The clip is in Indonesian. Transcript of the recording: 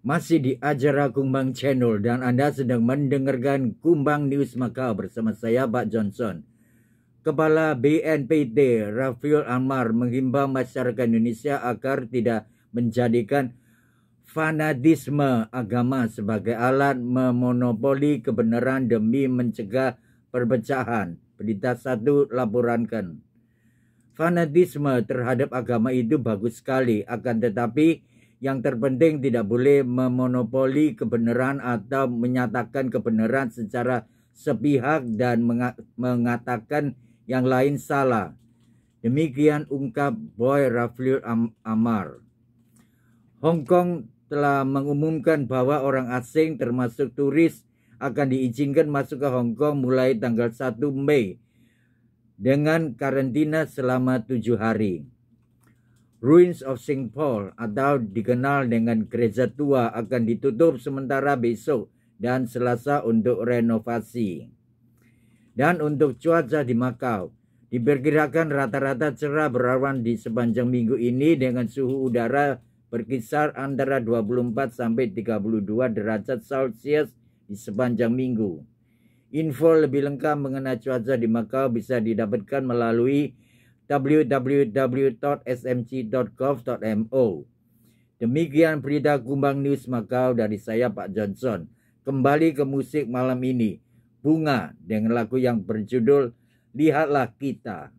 Masih di acara Kumbang Channel dan Anda sedang mendengarkan Kumbang News Makau bersama saya Pak Johnson. Kepala BNPT Rafiul Amar menghimbau masyarakat Indonesia agar tidak menjadikan fanatisme agama sebagai alat memonopoli kebenaran demi mencegah perpecahan. Berita satu laporankan. Fanatisme terhadap agama itu bagus sekali, akan tetapi yang terpenting tidak boleh memonopoli kebenaran atau menyatakan kebenaran secara sepihak dan mengatakan yang lain salah. Demikian ungkap Boy Rafli Amar. Hong Kong telah mengumumkan bahwa orang asing termasuk turis akan diizinkan masuk ke Hong Kong mulai tanggal 1 Mei dengan karantina selama tujuh hari. Ruins of St. Paul atau dikenal dengan gereja tua akan ditutup sementara besok dan Selasa untuk renovasi. Dan untuk cuaca di Makau, diperkirakan rata-rata cerah berawan di sepanjang minggu ini dengan suhu udara berkisar antara 24 sampai 32 derajat Celsius di sepanjang minggu. Info lebih lengkap mengenai cuaca di Makau bisa didapatkan melalui www.smc.gov.mo. Demikian berita Kumbang News magau dari saya Pak Johnson. Kembali ke musik malam ini. Bunga dengan lagu yang berjudul Lihatlah Kita.